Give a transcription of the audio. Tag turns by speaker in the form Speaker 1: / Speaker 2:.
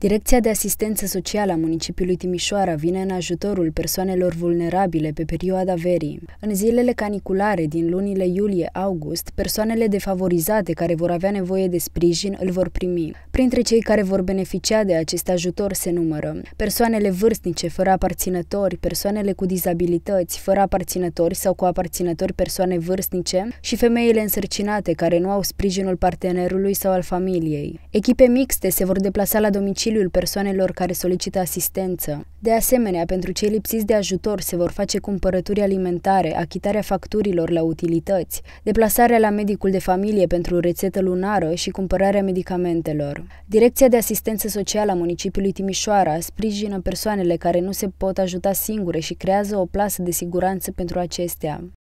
Speaker 1: Direcția de Asistență Socială a municipiului Timișoara vine în ajutorul persoanelor vulnerabile pe perioada verii. În zilele caniculare din lunile iulie-august, persoanele defavorizate care vor avea nevoie de sprijin îl vor primi. Printre cei care vor beneficia de acest ajutor se numără persoanele vârstnice fără aparținători, persoanele cu dizabilități fără aparținători sau cu aparținători persoane vârstnice și femeile însărcinate care nu au sprijinul partenerului sau al familiei. Echipe mixte se vor deplasa la domiciliu domiciliul persoanelor care solicită asistență. De asemenea, pentru cei lipsiți de ajutor se vor face cumpărături alimentare, achitarea facturilor la utilități, deplasarea la medicul de familie pentru rețetă lunară și cumpărarea medicamentelor. Direcția de asistență socială a municipiului Timișoara sprijină persoanele care nu se pot ajuta singure și creează o plasă de siguranță pentru acestea.